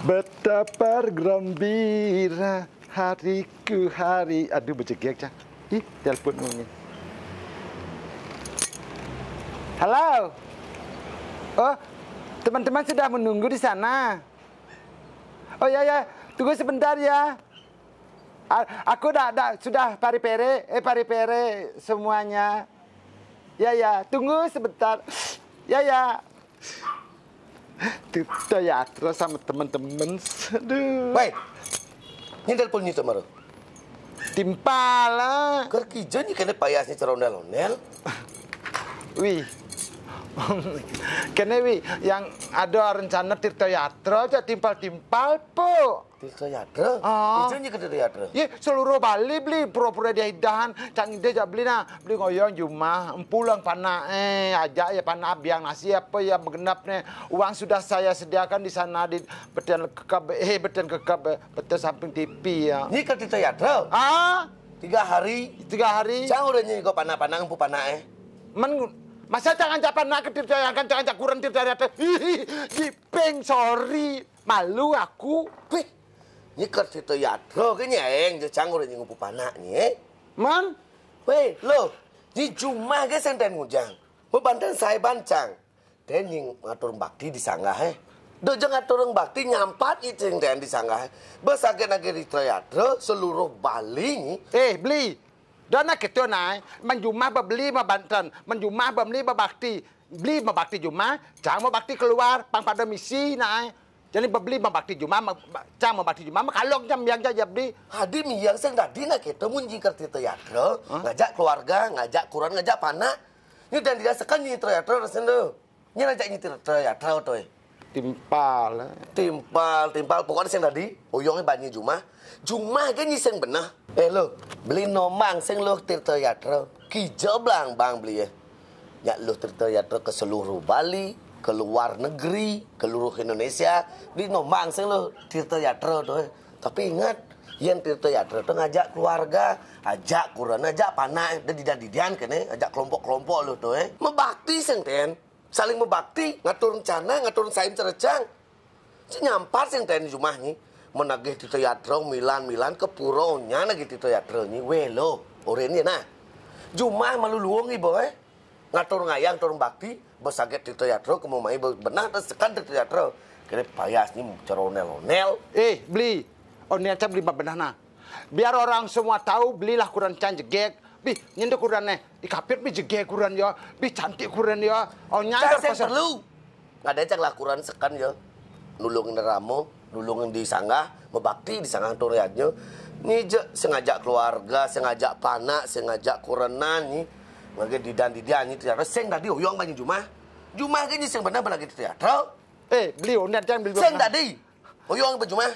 Betapa gembira hariku hari. Aduh, becegek, Cah. Ih, telepon bunyi. Halo. Oh, teman-teman sudah menunggu di sana. Oh ya ya, tunggu sebentar ya. A aku dah, dah sudah pari pere, eh pari pere semuanya. Ya ya, tunggu sebentar. Ya ya. Tirta Yatra sama temen-temen. Aduh. Baik. Ini telepon itu lo. Timpala. Kerkijo ini kena payasnya cerondel-ondel. Wih. kena wi yang ada rencana Tirta Yatra aja timpal-timpal po. Tiksa yadra. Ah. Ijonya kada yadra. Iya seluruh Bali beli pura-pura dia hidahan, cang ide ja beli nah, beli ngoyong cuma, pulang panah eh aja ya panah biang nasi apa ya menggenap nih. Uang sudah saya sediakan di sana di beten kekab eh beten kekab eh, beten samping TV ya. Ini kada tiksa yadra. Ah. Tiga hari. Tiga hari. Cang udah nyi kok panah-panah empu panah eh. Men Masa jangan japan nak ketir jangan jangan kurang tir dari atas. Di sorry malu aku. Wih ya, situ kenya yang jadi canggur ini ngumpul panak eh. man weh lo di cuma ke senten ngujang banten saya bancang dan yang ngatur bakti di sanggah eh. Do jangan turun bakti nyampat yang den di sanggah. Eh. besar nage rito ya, seluruh Bali nih Eh, beli. Dona ketua naik, menjumah bebeli ma banten, menjumah bebeli ma bakti. Beli ma bakti jumah, jangan ma bakti keluar, pang pada misi naik. Jadi beli bli bằng bạc thì dùng mama trang jam yang jadi, beli hadir yang saya nggak dina kita munji ke ti teater ya, ngajak keluarga ngajak kurang, ngajak panah. ini dan dirasakan nyi teater ya, rasanya ini ngajak nyi teater ya, tuh timpal eh. timpal timpal pokoknya saya tadi oyongnya banyak jumah jumah kan nyi sing benah eh lo beli nomang sing lo teater kijau blang bang beli ya nyak lo teater ke seluruh Bali ke luar negeri, ke seluruh Indonesia, di nomang sih lo Tirta Yatra tuh. Tapi ingat, yang Tirta Yatra tuh ngajak keluarga, ajak kurang, ajak panah, dan didan didan kene, ajak kelompok-kelompok lo tuh. Eh. Membakti sih ten, saling membakti, ngatur rencana, ngatur saim cerecang. Senyampat sih ten jumah nih. Menagih Tirta Yatra, Milan-Milan, ke purau nyana gitu Tirta Yatra nih. Weh lo, orang nah. Jumah malu luang nih, boy ngatur ngayang turun bakti besaget di teatro kemumai benar terus kan di teatro kira payas nih cara onel onel eh beli onel cap beli benar nah biar orang semua tahu belilah kurang can jegek bi nyentuh kurang nih eh. di kapir bi jegek kurang ya bi cantik kurang ya oh nyadar saya perlu nggak ada cak lakuran sekan ya nulungin ramo nulungin di sanggah membakti di sanggah turiannya nih sengaja keluarga sengaja panak sengaja kurenan nih mereka di dan di dia teatro seng tadi oh oyong banyak juma juma ni seng benar benar gitu teatro eh beli oh, niat yang beli seng tadi oh oyong berjuma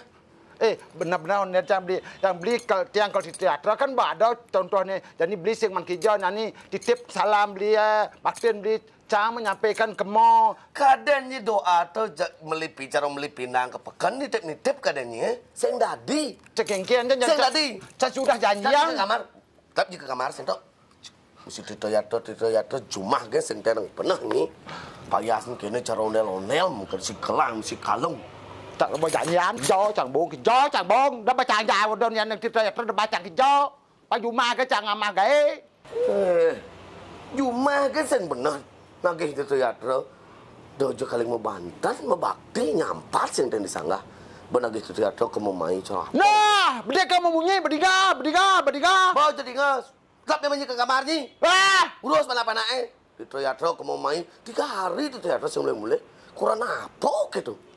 eh benar-benar oh, niat yang beli yang beli kal tiang kal di teatro kan ada contohnya jadi beli seng jauh nah, nyanyi titip salam beli ya maksudnya beli cara menyampaikan mall kadangnya doa atau melipi cara melipi nang ke pekan nitip nitip kadangnya ya. seng tadi cekengkian seng tadi saya sudah janjian kamar tapi ke kamar seng Mesti ditoyato ditoyato jumah ge yang tereng beneh pak yasin kini cara onel-onel mungkin si kelang si kalung. Tak jangan jangan jauh jangan bong, jauh jangan bong, dah baca aja wadon yang nanti saya pernah baca ke Pak Juma ke yang amah gae. Eh, Juma ke sen bener. Nagih itu tuh yatro. Dojo kali mau bantas, mau bakti nyampat sing tendi sanggah. Benagi itu tuh yatro main cerah. Nah, beda mau bunyi berdiga, berdiga, berdiga. Mau jadi ngas dia namanya ke kamarnya. Wah, urus mana panai? Di Troyadro mau main tiga hari di Troyadro mulai mulai kurang apa gitu.